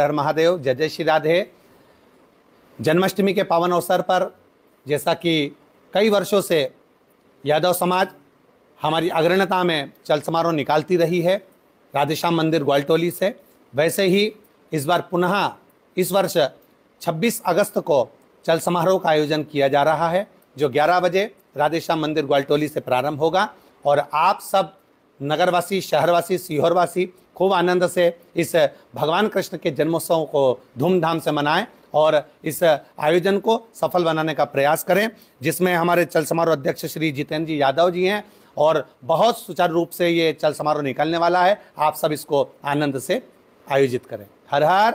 हर महादेव जय जय श्री राधे जन्माष्टमी के पावन अवसर पर जैसा कि कई वर्षों से यादव समाज हमारी अग्रणता में चल समारोह निकालती रही है राधेश्याम मंदिर ग्वालटोली से वैसे ही इस बार पुनः इस वर्ष 26 अगस्त को चल समारोह का आयोजन किया जा रहा है जो 11 बजे राधेश्याम मंदिर ग्वालटोली से प्रारंभ होगा और आप सब नगरवासी शहरवासी सीहोरवासी खूब आनंद से इस भगवान कृष्ण के जन्मोत्सव को धूमधाम से मनाएं और इस आयोजन को सफल बनाने का प्रयास करें जिसमें हमारे चल समारोह अध्यक्ष श्री जितेंद्र जी यादव जी हैं और बहुत सुचारू रूप से ये चल समारोह निकलने वाला है आप सब इसको आनंद से आयोजित करें हर हर